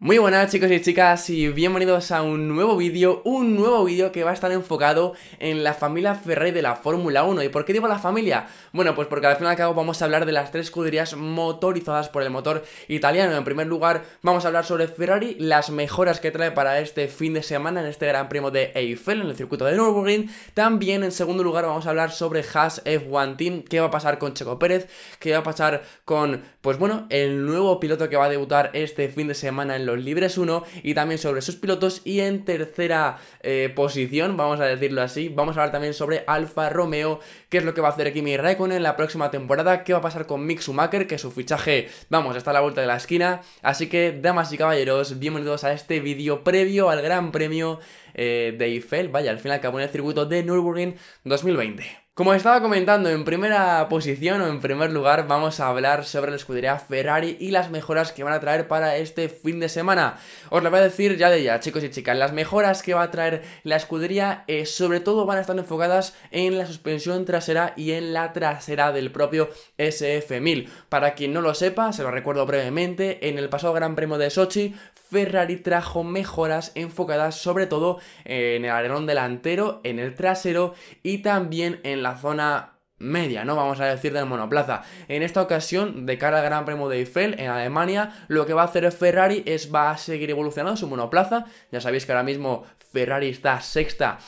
Muy buenas chicos y chicas y bienvenidos a un nuevo vídeo, un nuevo vídeo que va a estar enfocado en la familia Ferrari de la Fórmula 1. ¿Y por qué digo la familia? Bueno, pues porque al final y al cabo vamos a hablar de las tres escuderías motorizadas por el motor italiano. En primer lugar, vamos a hablar sobre Ferrari, las mejoras que trae para este fin de semana en este Gran Primo de Eiffel, en el circuito de Nürburgring. También, en segundo lugar, vamos a hablar sobre Haas F1 Team, qué va a pasar con Checo Pérez, qué va a pasar con, pues bueno, el nuevo piloto que va a debutar este fin de semana en los libres 1 y también sobre sus pilotos. Y en tercera eh, posición, vamos a decirlo así, vamos a hablar también sobre Alfa Romeo, qué es lo que va a hacer Kimi Raikkonen en la próxima temporada, qué va a pasar con Mick Schumacher, que su fichaje, vamos, está a la vuelta de la esquina. Así que, damas y caballeros, bienvenidos a este vídeo previo al Gran Premio eh, de Eiffel, vaya, al final acabó en el circuito de Nürburgring 2020. Como estaba comentando, en primera posición o en primer lugar vamos a hablar sobre la escudería Ferrari y las mejoras que van a traer para este fin de semana. Os lo voy a decir ya de ya, chicos y chicas, las mejoras que va a traer la escudería eh, sobre todo van a estar enfocadas en la suspensión trasera y en la trasera del propio SF1000. Para quien no lo sepa, se lo recuerdo brevemente, en el pasado Gran Premio de Sochi Ferrari trajo mejoras enfocadas sobre todo en el alerón delantero, en el trasero y también en la zona media, ¿no? Vamos a decir del monoplaza. En esta ocasión, de cara al Gran Premio de Eiffel en Alemania, lo que va a hacer Ferrari es va a seguir evolucionando su monoplaza. Ya sabéis que ahora mismo Ferrari está sexta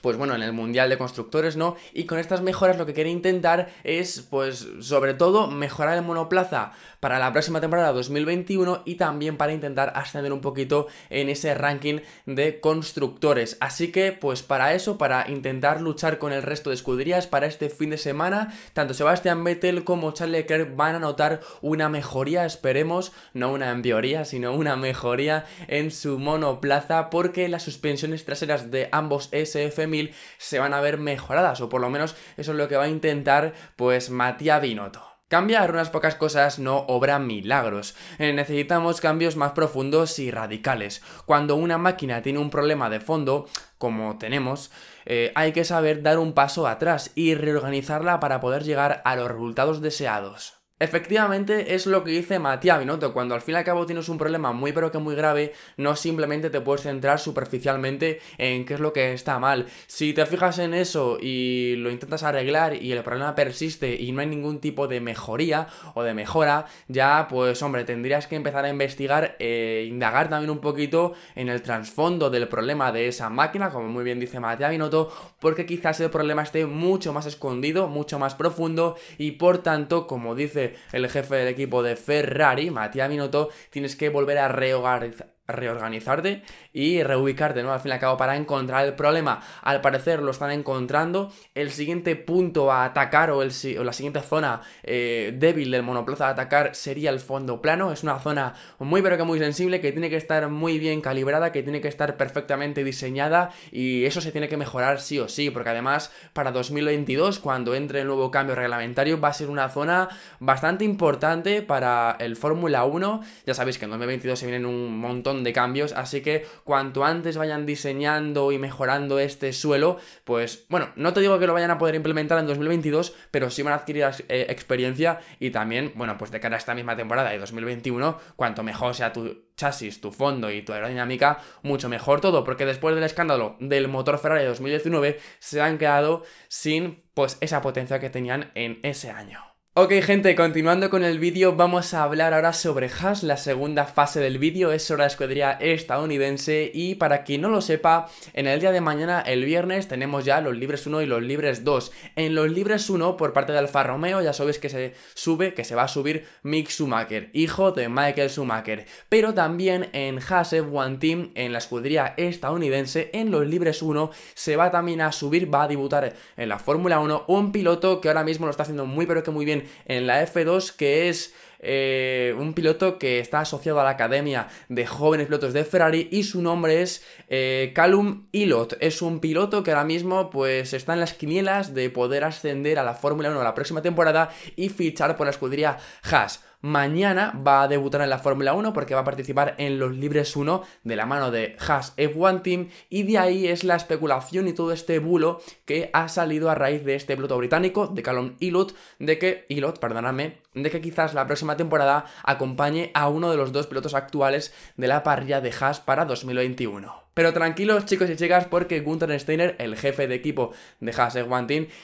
pues bueno, en el Mundial de Constructores, ¿no? Y con estas mejoras lo que quiere intentar es, pues, sobre todo, mejorar el monoplaza para la próxima temporada 2021 y también para intentar ascender un poquito en ese ranking de constructores. Así que, pues, para eso, para intentar luchar con el resto de escuderías para este fin de semana, tanto Sebastian Vettel como Charles Leclerc van a notar una mejoría, esperemos, no una empeoría, sino una mejoría en su monoplaza, porque las suspensiones traseras de ambos SFM se van a ver mejoradas, o por lo menos eso es lo que va a intentar pues Matías Binotto. Cambiar unas pocas cosas no obra milagros. Eh, necesitamos cambios más profundos y radicales. Cuando una máquina tiene un problema de fondo, como tenemos, eh, hay que saber dar un paso atrás y reorganizarla para poder llegar a los resultados deseados. Efectivamente es lo que dice Matías Binotto, cuando al fin y al cabo tienes un problema muy pero que muy grave, no simplemente te puedes centrar superficialmente en qué es lo que está mal. Si te fijas en eso y lo intentas arreglar y el problema persiste y no hay ningún tipo de mejoría o de mejora, ya pues hombre, tendrías que empezar a investigar e indagar también un poquito en el trasfondo del problema de esa máquina, como muy bien dice Matías Binotto, porque quizás el problema esté mucho más escondido, mucho más profundo y por tanto, como dice el jefe del equipo de Ferrari, Matías Minotto, tienes que volver a reorganizar reorganizarte y reubicarte, ¿no? Al fin y al cabo, para encontrar el problema. Al parecer lo están encontrando. El siguiente punto a atacar o, la siguiente zona eh, débil del monoplaza a atacar sería el fondo plano. Es una zona muy pero que muy sensible, que tiene que estar muy bien calibrada, que tiene que estar perfectamente diseñada y eso se tiene que mejorar sí o sí, porque además para 2022, cuando entre el nuevo cambio reglamentario, va a ser una zona bastante importante para el Fórmula 1. Ya sabéis que en 2022 se vienen un montón de cambios, así que cuanto antes vayan diseñando y mejorando este suelo, pues bueno, no te digo que lo vayan a poder implementar en 2022, pero sí van a adquirir eh, experiencia y también, bueno, pues de cara a esta misma temporada de 2021, cuanto mejor sea tu chasis, tu fondo y tu aerodinámica, mucho mejor todo, porque después del escándalo del motor Ferrari 2019 se han quedado sin pues esa potencia que tenían en ese año. Ok gente, continuando con el vídeo, vamos a hablar ahora sobre Haas, la segunda fase del vídeo, es sobre la escudería estadounidense y para quien no lo sepa, en el día de mañana, el viernes, tenemos ya los libres 1 y los libres 2. En los libres 1, por parte de Alfa Romeo, ya sabéis que se sube, que se va a subir Mick Schumacher, hijo de Michael Schumacher, pero también en Haas F1 Team, en la escudería estadounidense, en los libres 1, se va también a subir, va a debutar en la Fórmula 1 un piloto que ahora mismo lo está haciendo muy pero que muy bien en la F2, que es eh, un piloto que está asociado a la Academia de Jóvenes Pilotos de Ferrari y su nombre es Calum eh, Callum Ilot. Es un piloto que ahora mismo pues está en las quinielas de poder ascender a la Fórmula 1 la próxima temporada y fichar por la escudería Haas. Mañana va a debutar en la Fórmula 1 porque va a participar en los Libres 1 de la mano de Haas F1 Team y de ahí es la especulación y todo este bulo que ha salido a raíz de este piloto británico, de Callum Ilott, de que, Ilott, perdóname, de que quizás la próxima temporada acompañe a uno de los dos pilotos actuales de la parrilla de Haas para 2021. Pero tranquilos chicos y chicas porque Gunther Steiner, el jefe de equipo de Haas f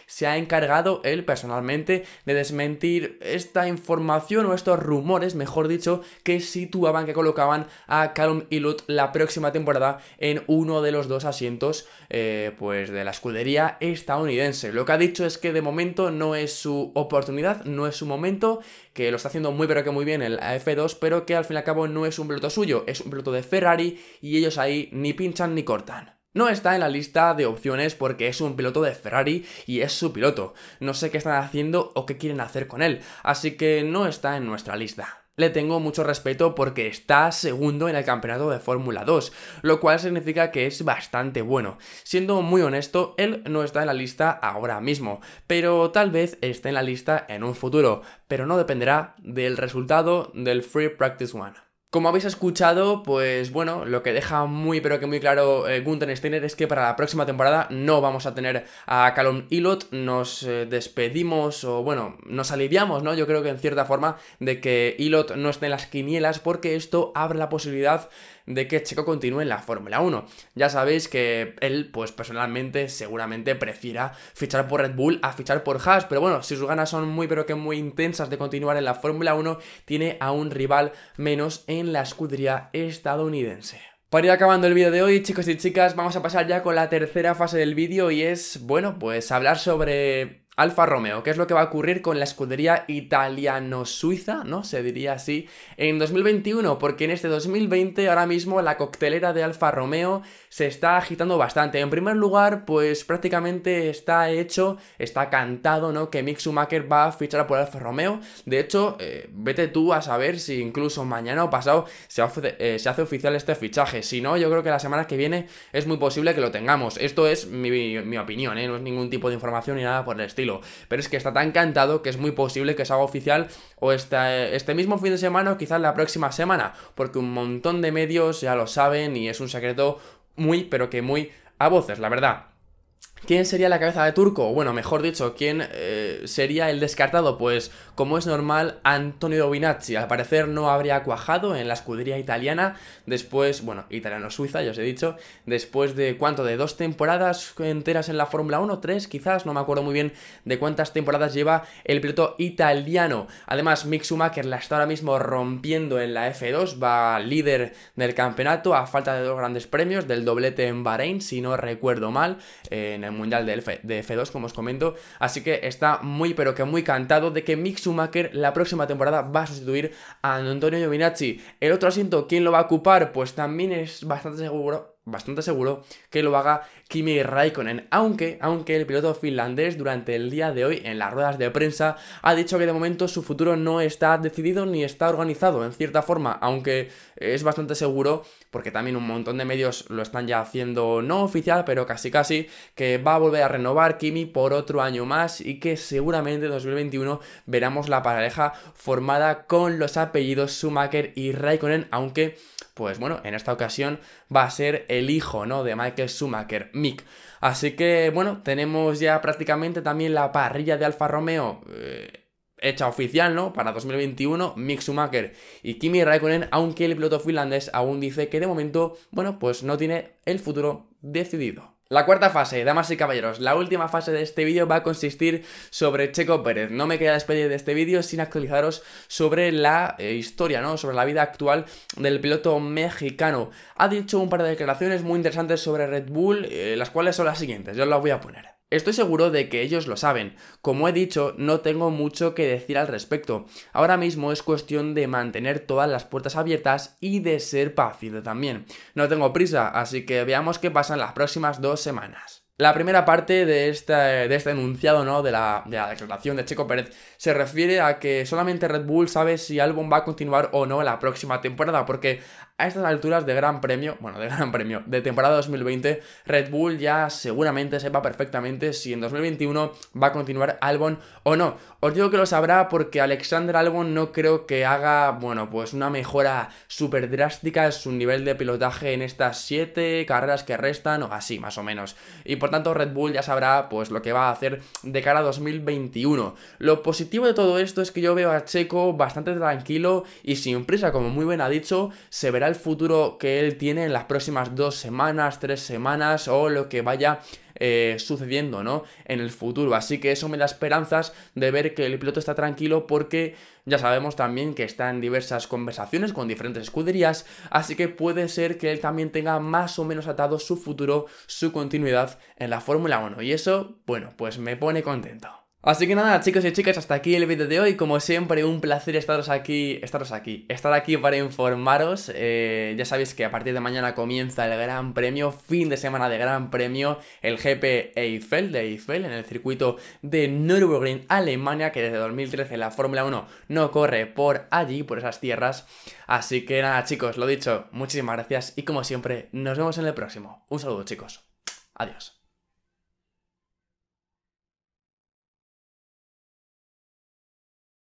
se ha encargado él personalmente de desmentir esta información o estos rumores, mejor dicho, que situaban, que colocaban a Calum Lut la próxima temporada en uno de los dos asientos eh, pues de la escudería estadounidense. Lo que ha dicho es que de momento no es su oportunidad, no es su momento, que lo está haciendo muy pero que muy bien el AF2, pero que al fin y al cabo no es un piloto suyo, es un piloto de Ferrari y ellos ahí ni pinchan ni cortan. No está en la lista de opciones porque es un piloto de Ferrari y es su piloto. No sé qué están haciendo o qué quieren hacer con él, así que no está en nuestra lista le tengo mucho respeto porque está segundo en el campeonato de Fórmula 2, lo cual significa que es bastante bueno. Siendo muy honesto, él no está en la lista ahora mismo, pero tal vez esté en la lista en un futuro, pero no dependerá del resultado del Free Practice One. Como habéis escuchado, pues bueno, lo que deja muy pero que muy claro eh, Gunther Steiner es que para la próxima temporada no vamos a tener a Calum Ilot, nos eh, despedimos o bueno, nos aliviamos, ¿no? Yo creo que en cierta forma de que Ilot no esté en las quinielas porque esto abre la posibilidad de que Checo continúe en la Fórmula 1. Ya sabéis que él, pues personalmente, seguramente prefiera fichar por Red Bull a fichar por Haas, pero bueno, si sus ganas son muy pero que muy intensas de continuar en la Fórmula 1, tiene a un rival menos en en la escudería estadounidense. Para ir acabando el vídeo de hoy, chicos y chicas, vamos a pasar ya con la tercera fase del vídeo y es, bueno, pues hablar sobre Alfa Romeo, ¿qué es lo que va a ocurrir con la escudería italiano-suiza, ¿no? Se diría así, en 2021, porque en este 2020 ahora mismo la coctelera de Alfa Romeo se está agitando bastante. En primer lugar, pues prácticamente está hecho, está cantado, ¿no? Que Mick Schumacher va a fichar por Alfa Romeo. De hecho, eh, vete tú a saber si incluso mañana o pasado eh, se hace, oficial este fichaje. Si no, yo creo que la semana que viene es muy posible que lo tengamos. Esto es mi, mi opinión, ¿eh? No es ningún tipo de información ni nada por el estilo. Pero es que está tan encantado que es muy posible que se haga oficial o este, este mismo fin de semana o quizás la próxima semana, porque un montón de medios ya lo saben y es un secreto muy, pero que muy a voces, la verdad. ¿Quién sería la cabeza de turco? Bueno, mejor dicho, ¿quién eh, sería el descartado? Pues, como es normal, Antonio Giovinazzi, Al parecer no habría cuajado en la escudería italiana, después, bueno, italiano-suiza, ya os he dicho, después de cuánto, de dos temporadas enteras en la Fórmula 1, tres quizás, no me acuerdo muy bien de cuántas temporadas lleva el piloto italiano. Además, Mick Schumacher la está ahora mismo rompiendo en la F2, va líder del campeonato a falta de dos grandes premios, del doblete en Bahrein, si no recuerdo mal, en el Mundial de, F2, como os comento. Así que está muy, pero que muy cantado de que Mick Schumacher la próxima temporada va a sustituir a Antonio Giovinazzi. El otro asiento, ¿quién lo va a ocupar? Pues también es bastante seguro, bastante seguro que lo haga Kimi Raikkonen, aunque, aunque el piloto finlandés durante el día de hoy en las ruedas de prensa ha dicho que de momento su futuro no está decidido ni está organizado en cierta forma, aunque es bastante seguro porque también un montón de medios lo están ya haciendo no oficial, pero casi casi que va a volver a renovar Kimi por otro año más y que seguramente en 2021 veremos la pareja formada con los apellidos Schumacher y Raikkonen, aunque pues bueno, en esta ocasión va a ser el hijo, ¿no? De Michael Schumacher, Mick. Así que, bueno, tenemos ya prácticamente también la parrilla de Alfa Romeo. Eh, hecha oficial, ¿no? Para 2021, Mick Schumacher y Kimi Raikkonen, aunque el piloto finlandés aún dice que de momento, bueno, pues no tiene el futuro decidido. La cuarta fase, damas y caballeros, la última fase de este vídeo va a consistir sobre Checo Pérez. No me queda despedir de este vídeo sin actualizaros sobre la eh, historia, ¿no? Sobre la vida actual del piloto mexicano. Ha dicho un par de declaraciones muy interesantes sobre Red Bull, eh, las cuales son las siguientes, yo las voy a poner. Estoy seguro de que ellos lo saben. Como he dicho, no tengo mucho que decir al respecto. Ahora mismo es cuestión de mantener todas las puertas abiertas y de ser paciente también. No tengo prisa, así que veamos qué pasa en las próximas dos semanas. La primera parte de este, este enunciado, ¿no? De la, de declaración de Checo Pérez se refiere a que solamente Red Bull sabe si álbum va a continuar o no la próxima temporada, porque a estas alturas de Gran Premio, bueno, de Gran Premio, de temporada 2020, Red Bull ya seguramente sepa perfectamente si en 2021 va a continuar Albon o no. Os digo que lo sabrá porque Alexander Albon no creo que haga, bueno, pues una mejora súper drástica en su nivel de pilotaje en estas 7 carreras que restan o así, más o menos. Y por tanto Red Bull ya sabrá pues lo que va a hacer de cara a 2021. Lo positivo de todo esto es que yo veo a Checo bastante tranquilo y sin prisa, como muy bien ha dicho, se verá el futuro que él tiene en las próximas dos semanas, tres semanas o lo que vaya eh, sucediendo, ¿no? En el futuro. Así que eso me da esperanzas de ver que el piloto está tranquilo porque ya sabemos también que está en diversas conversaciones con diferentes escuderías, así que puede ser que él también tenga más o menos atado su futuro, su continuidad en la Fórmula 1. Y eso, bueno, pues me pone contento. Así que nada, chicos y chicas, hasta aquí el vídeo de hoy. Como siempre, un placer estaros aquí, estaros aquí, estar aquí para informaros. Eh, ya sabéis que a partir de mañana comienza el Gran Premio, fin de semana de Gran Premio, el GP Eiffel de Eiffel en el circuito de Nürburgring, Alemania, que desde 2013 la Fórmula 1 no corre por allí, por esas tierras. Así que nada, chicos, lo dicho, muchísimas gracias y como siempre, nos vemos en el próximo. Un saludo, chicos. Adiós.